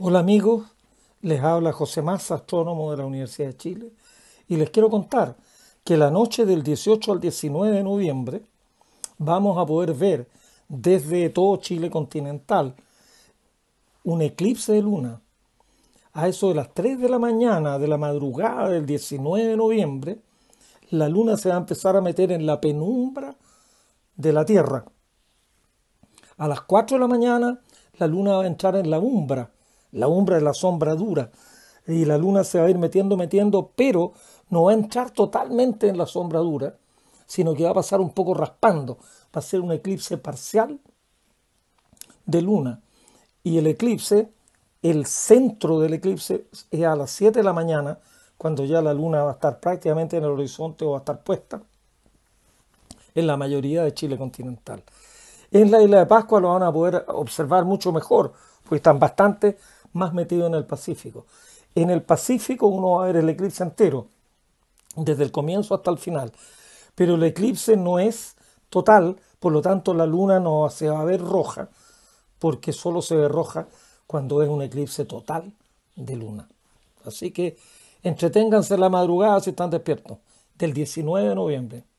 Hola amigos, les habla José Massa, astrónomo de la Universidad de Chile, y les quiero contar que la noche del 18 al 19 de noviembre vamos a poder ver desde todo Chile continental un eclipse de luna. A eso de las 3 de la mañana de la madrugada del 19 de noviembre, la luna se va a empezar a meter en la penumbra de la Tierra. A las 4 de la mañana, la luna va a entrar en la umbra la umbra es la sombra dura y la luna se va a ir metiendo, metiendo, pero no va a entrar totalmente en la sombra dura, sino que va a pasar un poco raspando, va a ser un eclipse parcial de luna. Y el eclipse, el centro del eclipse es a las 7 de la mañana, cuando ya la luna va a estar prácticamente en el horizonte o va a estar puesta en la mayoría de Chile continental. En la isla de Pascua lo van a poder observar mucho mejor, pues están bastante más metido en el Pacífico. En el Pacífico uno va a ver el eclipse entero, desde el comienzo hasta el final. Pero el eclipse no es total, por lo tanto la luna no se va a ver roja, porque solo se ve roja cuando es un eclipse total de luna. Así que entreténganse la madrugada si están despiertos, del 19 de noviembre.